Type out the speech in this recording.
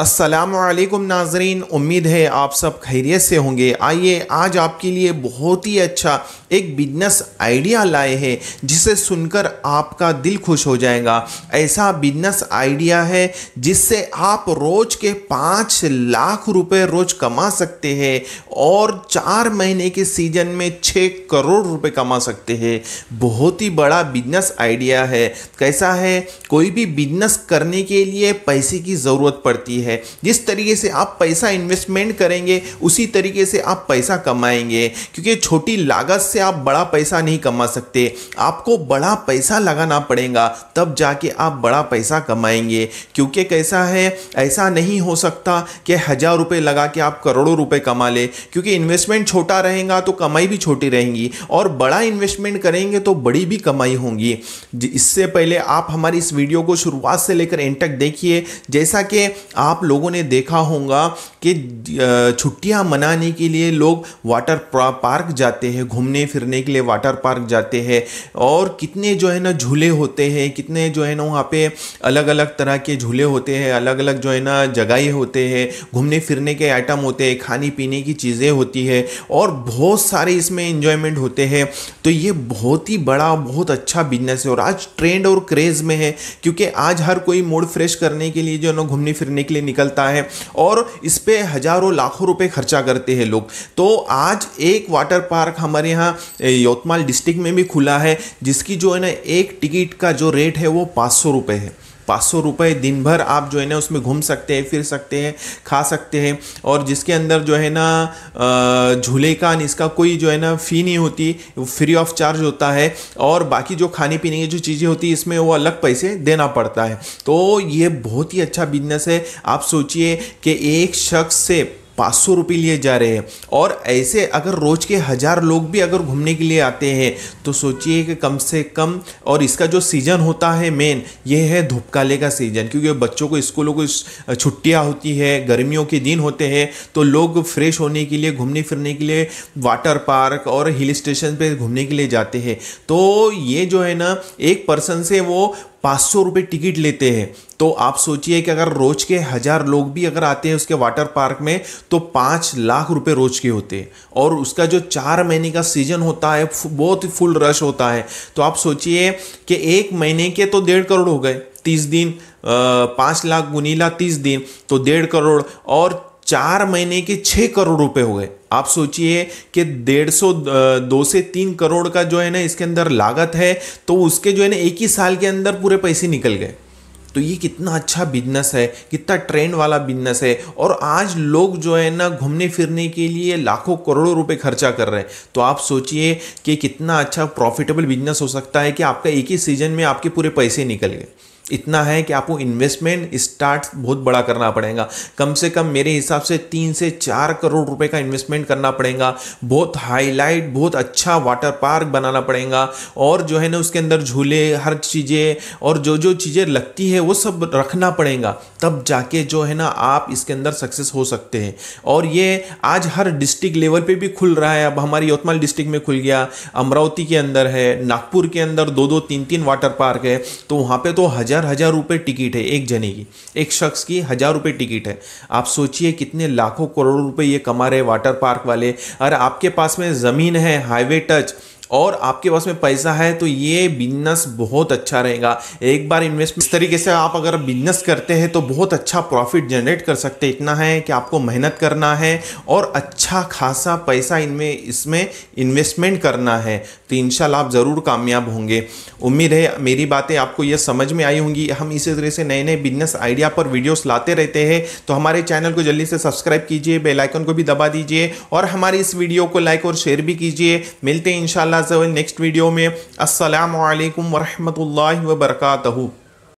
असलकुम नाजरीन उम्मीद है आप सब खैरियत से होंगे आइए आज आपके लिए बहुत ही अच्छा एक बिजनेस आइडिया लाए हैं जिसे सुनकर आपका दिल खुश हो जाएगा ऐसा बिजनेस आइडिया है जिससे आप रोज के पाँच लाख रुपए रोज कमा सकते हैं और चार महीने के सीजन में छः करोड़ रुपए कमा सकते हैं बहुत ही बड़ा बिजनेस आइडिया है कैसा है कोई भी बिजनेस करने के लिए पैसे की ज़रूरत पड़ती है है जिस तरीके से आप पैसा इन्वेस्टमेंट करेंगे उसी तरीके से आप पैसा कमाएंगे क्योंकि छोटी लागत से आप बड़ा पैसा नहीं कमा सकते आपको बड़ा पैसा लगाना पड़ेगा तब जाके आप बड़ा पैसा कमाएंगे क्योंकि कैसा है ऐसा नहीं हो सकता कि हज़ार रुपये लगा के आप करोड़ों रुपये कमा ले क्योंकि इन्वेस्टमेंट छोटा रहेगा तो कमाई भी छोटी रहेंगी और बड़ा इन्वेस्टमेंट करेंगे तो बड़ी भी कमाई होंगी इससे पहले आप हमारी इस वीडियो को शुरुआत से लेकर एंड तक देखिए जैसा कि आप आप लोगों ने देखा होगा कि छुट्टियां मनाने के लिए लोग वाटर पार्क जाते हैं घूमने फिरने के लिए वाटर पार्क जाते हैं और कितने जो है ना झूले होते हैं कितने जो है ना वहाँ पे अलग अलग तरह के झूले होते हैं अलग अलग जो है ना जगह होते हैं घूमने फिरने के आइटम होते हैं खाने पीने की चीज़ें होती है और बहुत सारे इसमें इंजॉयमेंट होते हैं तो ये बहुत ही बड़ा बहुत अच्छा बिजनेस है और आज ट्रेंड और क्रेज़ में है क्योंकि आज हर कोई मूड फ्रेश करने के लिए जो है ना घूमने फिरने के लिए निकलता है और इस पर हज़ारों लाखों रुपए खर्चा करते हैं लोग तो आज एक वाटर पार्क हमारे यहाँ यवतमाल डिस्ट्रिक्ट में भी खुला है जिसकी जो है ना एक टिकट का जो रेट है वो पाँच सौ रुपये है पाँच सौ रुपये दिन भर आप जो है ना उसमें घूम सकते हैं फिर सकते हैं खा सकते हैं और जिसके अंदर जो है ना झूले का इसका कोई जो है ना फ़ी नहीं होती फ्री ऑफ चार्ज होता है और बाकी जो खाने पीने की जो चीज़ें होती है इसमें वो अलग पैसे देना पड़ता है तो ये बहुत ही अच्छा बिजनेस है आप सोचिए कि एक शख्स से पाँच सौ रुपये लिए जा रहे हैं और ऐसे अगर रोज़ के हज़ार लोग भी अगर घूमने के लिए आते हैं तो सोचिए कि कम से कम और इसका जो सीज़न होता है मेन ये है धूपकाले का सीज़न क्योंकि बच्चों को स्कूलों को छुट्टियाँ होती है गर्मियों के दिन होते हैं तो लोग फ्रेश होने के लिए घूमने फिरने के लिए वाटर पार्क और हिल स्टेशन पर घूमने के लिए जाते हैं तो ये जो है ना एक पर्सन से वो पाँच सौ रुपये टिकट लेते हैं तो आप सोचिए कि अगर रोज के हज़ार लोग भी अगर आते हैं उसके वाटर पार्क में तो पाँच लाख रुपए रोज के होते हैं और उसका जो चार महीने का सीजन होता है बहुत ही फुल रश होता है तो आप सोचिए कि एक महीने के तो डेढ़ करोड़ हो गए तीस दिन पाँच लाख गुनीला तीस दिन तो डेढ़ करोड़ और चार महीने के छः करोड़ रुपए हो गए आप सोचिए कि डेढ़ सौ दो से तीन करोड़ का जो है ना इसके अंदर लागत है तो उसके जो है ना एक ही साल के अंदर पूरे पैसे निकल गए तो ये कितना अच्छा बिजनेस है कितना ट्रेंड वाला बिजनेस है और आज लोग जो है ना घूमने फिरने के लिए लाखों करोड़ों रुपए खर्चा कर रहे हैं तो आप सोचिए कि कितना अच्छा प्रॉफिटेबल बिजनेस हो सकता है कि आपका एक ही सीजन में आपके पूरे पैसे निकल गए इतना है कि आपको इन्वेस्टमेंट स्टार्ट बहुत बड़ा करना पड़ेगा कम से कम मेरे हिसाब से तीन से चार करोड़ रुपए का इन्वेस्टमेंट करना पड़ेगा बहुत हाईलाइट बहुत अच्छा वाटर पार्क बनाना पड़ेगा और जो है ना उसके अंदर झूले हर चीज़ें और जो जो चीज़ें लगती है वो सब रखना पड़ेगा तब जाके जो है ना आप इसके अंदर सक्सेस हो सकते हैं और ये आज हर डिस्ट्रिक्ट लेवल पर भी खुल रहा है अब हमारी यवतमाल डिस्ट्रिक्ट में खुल गया अमरावती के अंदर है नागपुर के अंदर दो दो तीन तीन वाटर पार्क है तो वहाँ पर तो हज़ार हजार हजार रुपये टिकट है एक जने की एक शख्स की हजार रुपये टिकट है आप सोचिए कितने लाखों करोड़ों रुपए ये कमा रहे वाटर पार्क वाले और आपके पास में ज़मीन है हाईवे टच और आपके पास में पैसा है तो ये बिजनेस बहुत अच्छा रहेगा एक बार इन्वेस्टमेंट इस तरीके से आप अगर बिजनेस करते हैं तो बहुत अच्छा प्रॉफिट जनरेट कर सकते हैं इतना है कि आपको मेहनत करना है और अच्छा खासा पैसा इनमें इसमें इन्वेस्टमेंट करना है तो इन आप ज़रूर कामयाब होंगे उम्मीद है मेरी बातें आपको यह समझ में आई होंगी हम इसी तरह से नए नए बिजनेस आइडिया पर वीडियोस लाते रहते हैं तो हमारे चैनल को जल्दी से सब्सक्राइब कीजिए बेलाइकन को भी दबा दीजिए और हमारी इस वीडियो को लाइक और शेयर भी कीजिए मिलते हैं इंशाल्लाह नाजन नेक्स्ट वीडियो में असलकम वरहमल वर्का